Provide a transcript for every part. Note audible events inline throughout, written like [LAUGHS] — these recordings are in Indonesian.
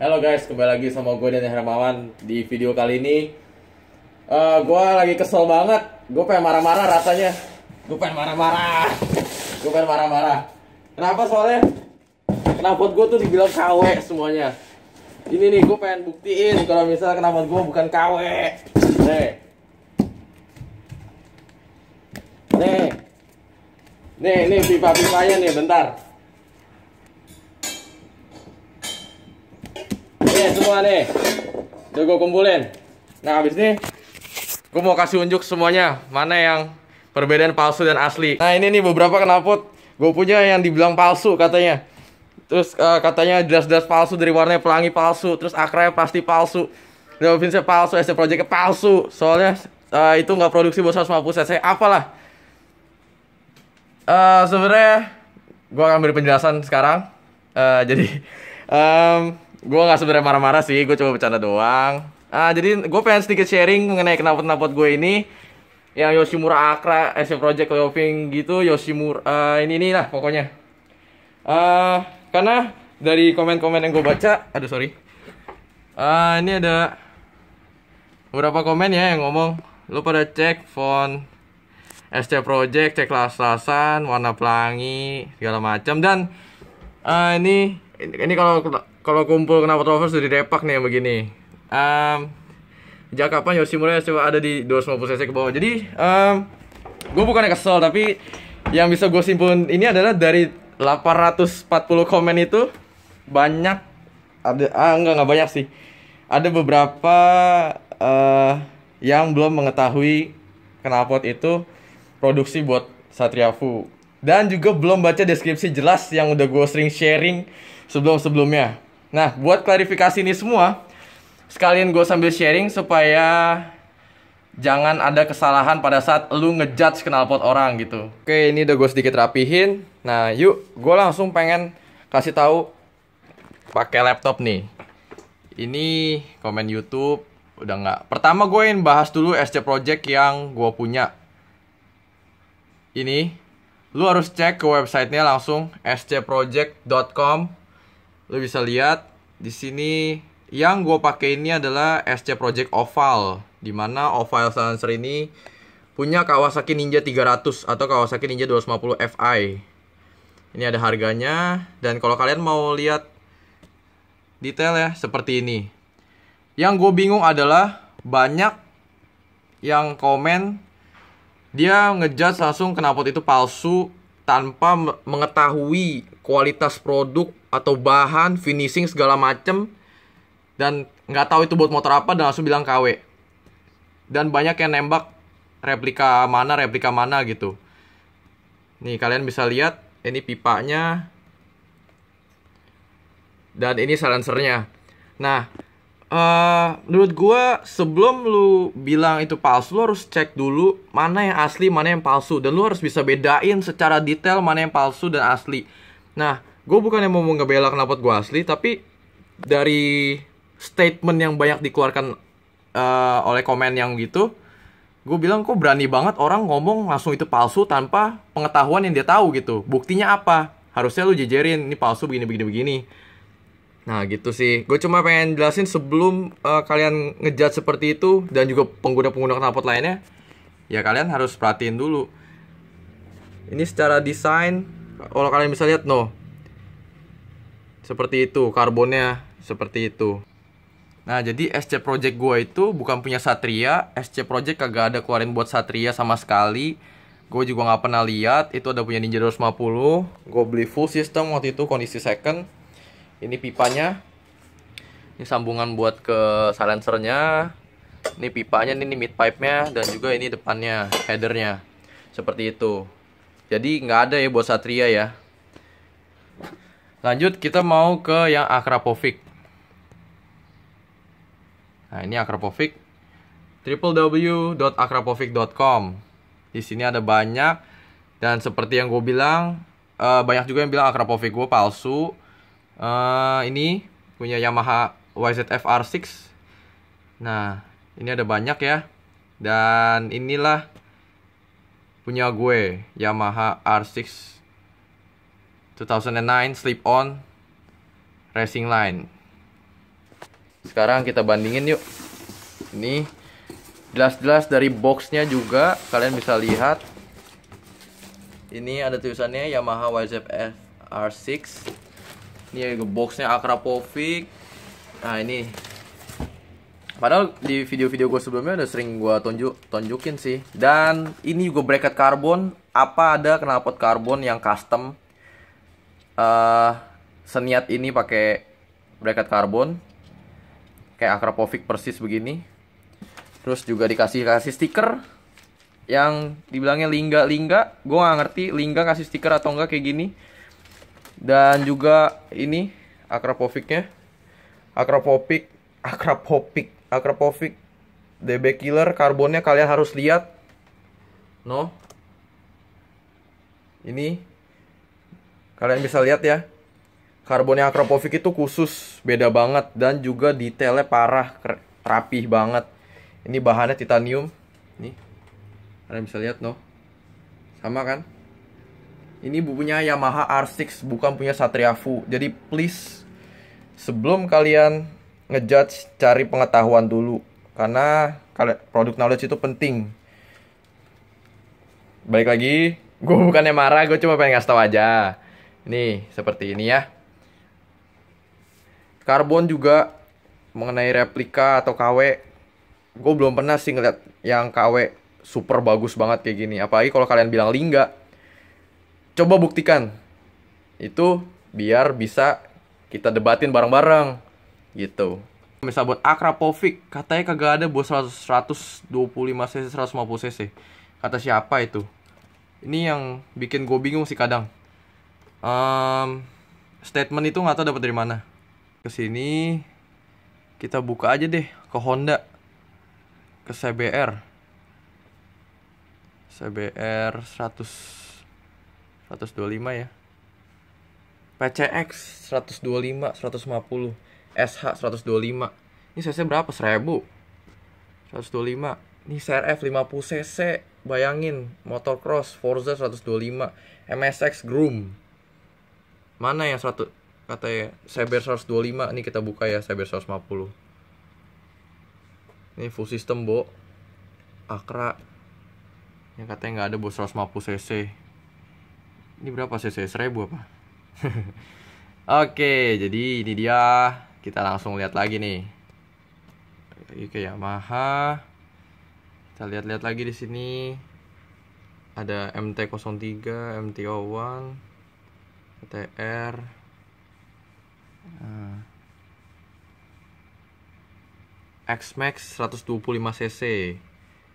Halo guys, kembali lagi sama gue dan Hermawan di video kali ini. Uh, eh, gue lagi kesel banget, gue pengen marah-marah rasanya. Gue pengen marah-marah, gue pengen marah-marah. Kenapa soalnya? Kenapa gue tuh dibilang KW semuanya. Ini nih, gue pengen buktiin kalau misalnya kenapa gue bukan KW. Nih, nih, nih, nih pipa-pipanya nih, bentar. nih semua nih udah gue kumpulin nah abis ini gue mau kasih unjuk semuanya mana yang perbedaan palsu dan asli nah ini nih beberapa kenapa gue punya yang dibilang palsu katanya terus uh, katanya jelas-jelas palsu dari warnanya pelangi palsu terus akrabnya pasti palsu Vincent palsu, SC Project palsu soalnya uh, itu nggak produksi buat 150 cc apalah uh, sebenarnya gue akan beri penjelasan sekarang uh, jadi um, [LAUGHS] Gue gak sebenarnya marah-marah sih, gue coba bercanda doang. Ah, jadi gue pengen sedikit sharing mengenai kenapa-kenapa gue ini yang Yoshimura Akra, SF Project Loving gitu, Yoshimura uh, ini ini lah pokoknya. Uh, karena dari komen-komen yang gue baca, aduh sorry. Uh, ini ada beberapa komen ya yang ngomong lu pada cek font SC Project, cek las warna pelangi, segala macam dan uh, ini ini kalau kalau kumpul kenapa Trovers di Depak nih yang begini. Um, sejak kapan Yoshimura coba ada di 250 cc ke bawah. Jadi um, gue bukannya kesel tapi yang bisa gue simpulin ini adalah dari 840 komen itu banyak ada ah enggak enggak banyak sih. Ada beberapa uh, yang belum mengetahui kenapa itu produksi buat Satria Fu dan juga belum baca deskripsi jelas yang udah gue sering sharing sebelum-sebelumnya. Nah, buat klarifikasi ini semua, sekalian gue sambil sharing supaya jangan ada kesalahan pada saat lu ngejudge pot orang gitu. Oke, ini udah gue sedikit rapihin. Nah, yuk, gue langsung pengen kasih tahu pakai laptop nih. Ini komen YouTube udah nggak. Pertama gue ingin bahas dulu SC Project yang gue punya. Ini lu harus cek ke websitenya langsung scproject.com lu bisa lihat di sini yang gue pakai ini adalah SC Project Oval dimana Oval silencer ini punya Kawasaki Ninja 300 atau Kawasaki Ninja 250 Fi ini ada harganya dan kalau kalian mau lihat detail ya seperti ini yang gue bingung adalah banyak yang komen dia ngejudge langsung kenapot itu palsu tanpa mengetahui kualitas produk atau bahan finishing segala macem dan nggak tahu itu buat motor apa dan langsung bilang KW dan banyak yang nembak replika mana replika mana gitu nih kalian bisa lihat ini pipanya dan ini silencernya nah uh, menurut gue sebelum lu bilang itu palsu lu harus cek dulu mana yang asli mana yang palsu dan lu harus bisa bedain secara detail mana yang palsu dan asli nah gue bukan yang mau ngebela kenapa gue asli tapi dari statement yang banyak dikeluarkan uh, oleh komen yang gitu gue bilang kok berani banget orang ngomong langsung itu palsu tanpa pengetahuan yang dia tahu gitu buktinya apa harusnya lu jejerin ini palsu begini begini begini Nah gitu sih, gue cuma pengen jelasin sebelum uh, kalian ngejat seperti itu dan juga pengguna-pengguna knalpot lainnya, ya kalian harus perhatiin dulu. Ini secara desain, kalau kalian bisa lihat, no, seperti itu, karbonnya seperti itu. Nah jadi SC Project gue itu bukan punya Satria, SC Project kagak ada keluarin buat Satria sama sekali. Gue juga nggak pernah lihat, itu ada punya Ninja 250. Gue beli full system waktu itu kondisi second ini pipanya ini sambungan buat ke silencernya ini pipanya ini mid pipe nya dan juga ini depannya headernya seperti itu jadi nggak ada ya buat Satria ya lanjut kita mau ke yang Akrapovic nah ini Akrapovic www.akrapovic.com di sini ada banyak dan seperti yang gue bilang eh, banyak juga yang bilang Akrapovic gue palsu uh, ini punya Yamaha YZF-R6 nah ini ada banyak ya dan inilah punya gue Yamaha R6 2009 slip on racing line sekarang kita bandingin yuk ini jelas-jelas dari boxnya juga kalian bisa lihat ini ada tulisannya Yamaha YZF R6 ini iya, boxnya Akrapovic. Nah ini. Padahal di video-video gue sebelumnya udah sering gue tunjuk tunjukin sih. Dan ini juga bracket karbon. Apa ada knalpot karbon yang custom? Uh, seniat ini pakai bracket karbon. Kayak Akrapovic persis begini. Terus juga dikasih kasih stiker yang dibilangnya lingga-lingga. Gue nggak ngerti lingga kasih stiker atau enggak kayak gini dan juga ini akrapoviknya akrapovik akrapovik akrapovik DB killer karbonnya kalian harus lihat no ini kalian bisa lihat ya karbonnya akrapovik itu khusus beda banget dan juga detailnya parah rapih banget ini bahannya titanium nih kalian bisa lihat no sama kan ini punya Yamaha R6 bukan punya Satria Fu. Jadi please sebelum kalian ngejudge cari pengetahuan dulu karena produk knowledge itu penting. Balik lagi, gue bukannya marah, gue cuma pengen ngasih tau aja. Nih, seperti ini ya. Karbon juga mengenai replika atau KW. Gue belum pernah sih ngeliat yang KW super bagus banget kayak gini. Apalagi kalau kalian bilang lingga, coba buktikan itu biar bisa kita debatin bareng-bareng gitu misal buat Akrapovic katanya kagak ada buat 100, 125 cc 150 cc kata siapa itu ini yang bikin gue bingung sih kadang um, statement itu nggak tahu dapet dari mana kesini kita buka aja deh ke Honda ke CBR CBR 100 125 ya PCX 125 150 SH 125 ini CC berapa 1000 125 ini CRF 50 cc bayangin motocross Forza 125 MSX Groom mana yang 100 katanya Cyber 125 ini kita buka ya Cyber 150 ini full system bo Akra yang katanya nggak ada bos 150 cc ini berapa cc seribu apa [LAUGHS] oke jadi ini dia kita langsung lihat lagi nih oke Yamaha kita lihat-lihat lagi di sini ada MT03 MT01 TR XMAX 125cc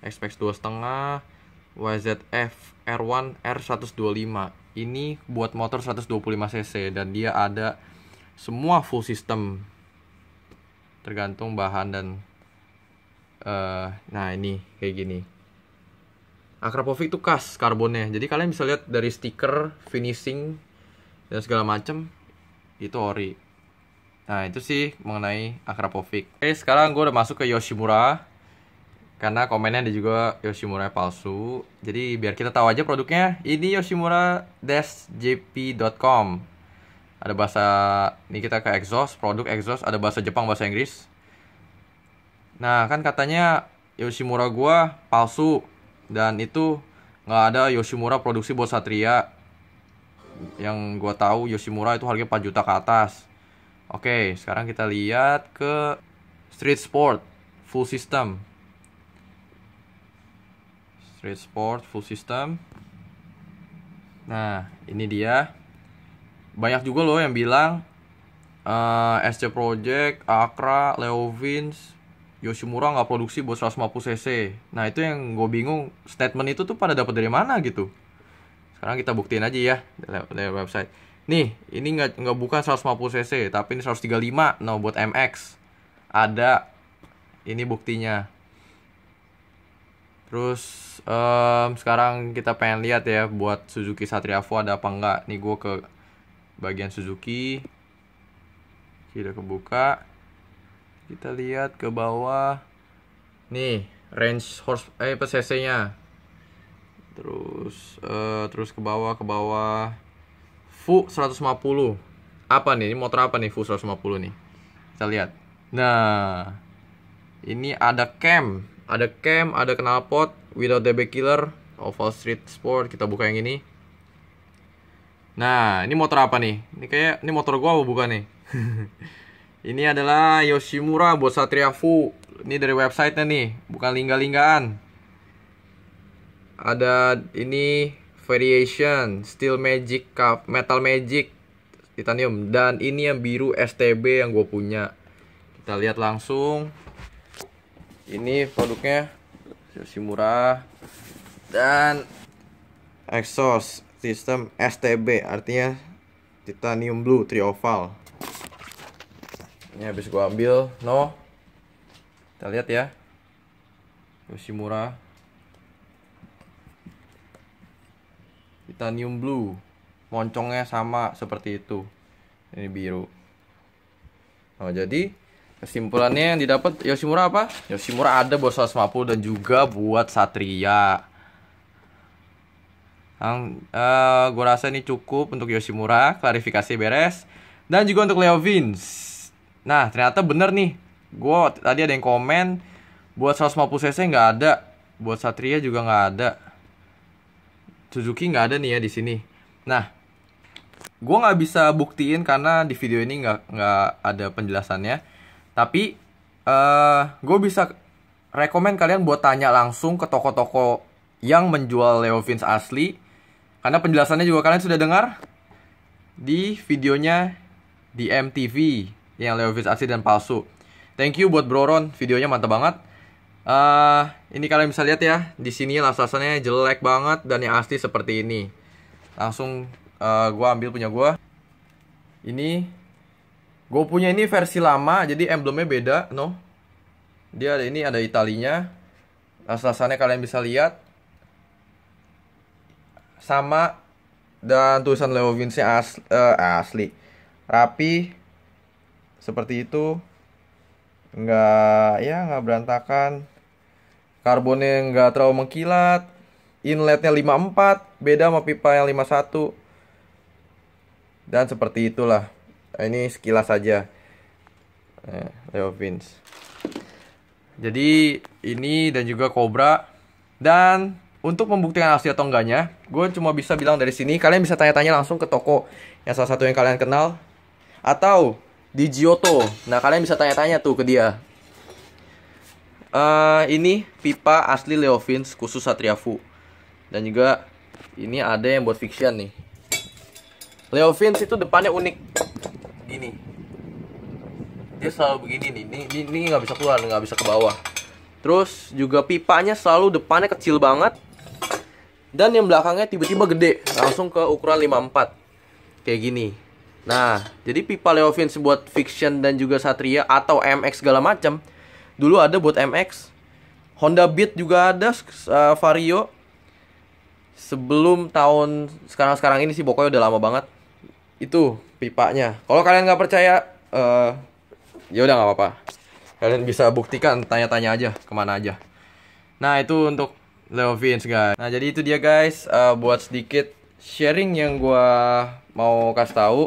XMAX 2.5 YZF R1 R125 ini buat motor 125cc dan dia ada semua full system tergantung bahan dan uh, nah ini kayak gini Akrapovic itu khas karbonnya jadi kalian bisa lihat dari stiker finishing dan segala macem itu ori nah itu sih mengenai Akrapovic oke sekarang gue udah masuk ke Yoshimura karena komennya ada juga Yoshimura palsu. Jadi biar kita tahu aja produknya, ini yoshimura-jp.com. Ada bahasa ini kita ke exhaust, produk exhaust ada bahasa Jepang, bahasa Inggris. Nah, kan katanya Yoshimura gua palsu dan itu nggak ada Yoshimura produksi buat Satria. Yang gua tahu Yoshimura itu harganya 4 juta ke atas. Oke, sekarang kita lihat ke Street Sport Full System Street sport full system nah ini dia banyak juga loh yang bilang uh, eh, SC Project, Akra, Leo Vince, Yoshimura nggak produksi buat 150 cc. Nah itu yang gue bingung statement itu tuh pada dapat dari mana gitu. Sekarang kita buktiin aja ya dari website. Nih ini nggak nggak bukan 150 cc tapi ini 135. No buat MX ada ini buktinya. Terus um, sekarang kita pengen lihat ya buat Suzuki Satria Avo ada apa enggak. Nih gue ke bagian Suzuki. kita kebuka. Kita lihat ke bawah. Nih, range horse eh apa nya Terus uh, terus ke bawah ke bawah. Fu 150. Apa nih? Ini motor apa nih Fu 150 nih? Kita lihat. Nah, ini ada cam ada cam, ada knalpot, without DB killer, oval street sport, kita buka yang ini. Nah, ini motor apa nih? Ini kayak ini motor gua apa bukan nih? [LAUGHS] ini adalah Yoshimura buat Satria Fu. Ini dari websitenya nih, bukan lingga-linggaan. Ada ini Variation, Steel Magic Cup, Metal Magic, Titanium dan ini yang biru STB yang gue punya. Kita lihat langsung ini produknya Yoshimura murah dan exhaust System STB artinya titanium blue trioval ini habis gua ambil no kita lihat ya Yoshimura murah titanium blue moncongnya sama seperti itu ini biru nah jadi Kesimpulannya yang didapat Yoshimura apa? Yoshimura ada buat 150 dan juga buat Satria. Ang, uh, eh, gue rasa ini cukup untuk Yoshimura, klarifikasi beres. Dan juga untuk Leo Vince. Nah, ternyata bener nih. Gue tadi ada yang komen, buat 150 cc nggak ada. Buat Satria juga nggak ada. Suzuki nggak ada nih ya di sini. Nah, gue nggak bisa buktiin karena di video ini nggak nggak ada penjelasannya tapi uh, eh, gue bisa rekomend kalian buat tanya langsung ke toko-toko yang menjual Vince asli. Karena penjelasannya juga kalian sudah dengar di videonya di MTV yang Vince asli dan palsu. Thank you buat bro Ron videonya mantap banget. Uh, ini kalian bisa lihat ya, di sini lasasannya jelek banget dan yang asli seperti ini. Langsung uh, eh, gue ambil punya gue Ini Gue punya ini versi lama, jadi emblemnya beda, no. Dia ada ini ada Italinya. rasa asalnya kalian bisa lihat. Sama dan tulisan Leo Vince asli, uh, eh, asli. Rapi seperti itu. nggak, ya, nggak berantakan. Karbonnya nggak terlalu mengkilat. Inletnya 54, beda sama pipa yang 51. Dan seperti itulah nah, ini sekilas saja nah, eh, Leo Vince jadi ini dan juga Cobra dan untuk membuktikan asli atau enggaknya, gue cuma bisa bilang dari sini, kalian bisa tanya-tanya langsung ke toko yang salah satu yang kalian kenal. Atau di Giotto. Nah, kalian bisa tanya-tanya tuh ke dia. Uh, ini pipa asli Leovince khusus Satria Fu. Dan juga ini ada yang buat fiction nih. Leovince itu depannya unik. Gini, dia selalu begini nih ini ini nggak bisa keluar nggak bisa ke bawah terus juga pipanya selalu depannya kecil banget dan yang belakangnya tiba-tiba gede langsung ke ukuran 54 kayak gini nah jadi pipa Leovins buat Fiction dan juga Satria atau MX segala macam dulu ada buat MX Honda Beat juga ada uh, Vario sebelum tahun sekarang-sekarang ini sih pokoknya udah lama banget itu pipanya. Kalau kalian nggak percaya, uh, ya udah nggak apa-apa. Kalian bisa buktikan, tanya-tanya aja kemana aja. Nah itu untuk Leo Vince guys. Nah jadi itu dia guys, uh, buat sedikit sharing yang gue mau kasih tahu.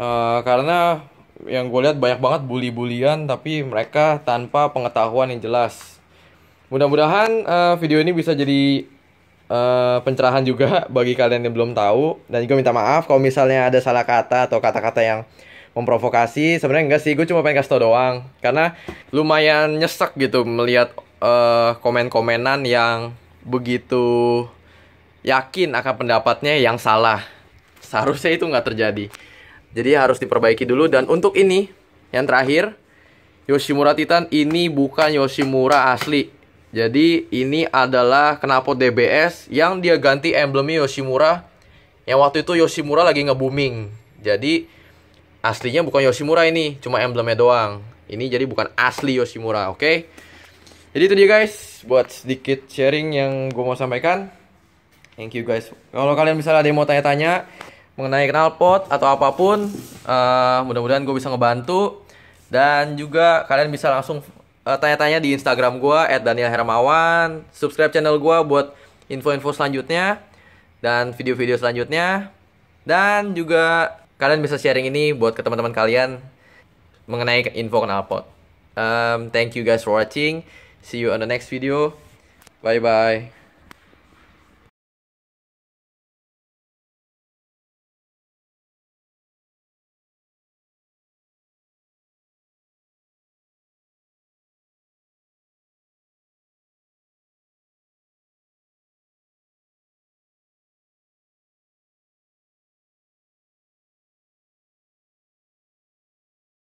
Uh, karena yang gue lihat banyak banget bully-bulian, tapi mereka tanpa pengetahuan yang jelas. Mudah-mudahan uh, video ini bisa jadi Eh, pencerahan juga [LAUGHS] bagi kalian yang belum tahu dan juga minta maaf kalau misalnya ada salah kata atau kata-kata yang memprovokasi sebenarnya enggak sih gue cuma pengen kasih tau doang karena lumayan nyesek gitu melihat uh, komen-komenan yang begitu yakin akan pendapatnya yang salah seharusnya itu nggak terjadi jadi harus diperbaiki dulu dan untuk ini yang terakhir Yoshimura Titan ini bukan Yoshimura asli jadi ini adalah knalpot DBS yang dia ganti emblemnya Yoshimura yang waktu itu Yoshimura lagi nge-booming. Jadi aslinya bukan Yoshimura ini, cuma emblemnya doang. Ini jadi bukan asli Yoshimura, oke? Okay? Jadi itu dia guys, buat sedikit sharing yang gue mau sampaikan. Thank you guys. Kalau kalian misalnya ada yang mau tanya-tanya mengenai knalpot atau apapun, uh, mudah-mudahan gue bisa ngebantu. Dan juga kalian bisa langsung Eh, tanya-tanya di Instagram gue Hermawan. subscribe channel gue buat info-info selanjutnya dan video-video selanjutnya dan juga kalian bisa sharing ini buat ke teman-teman kalian mengenai info knalpot. Um, thank you guys for watching. See you on the next video. Bye bye.